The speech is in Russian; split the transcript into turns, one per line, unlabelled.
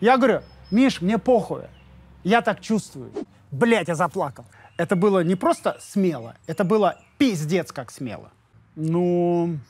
Я говорю, Миш, мне похуй. Я так чувствую. Блять, я заплакал. Это было не просто смело, это было пиздец как смело. Ну, Но...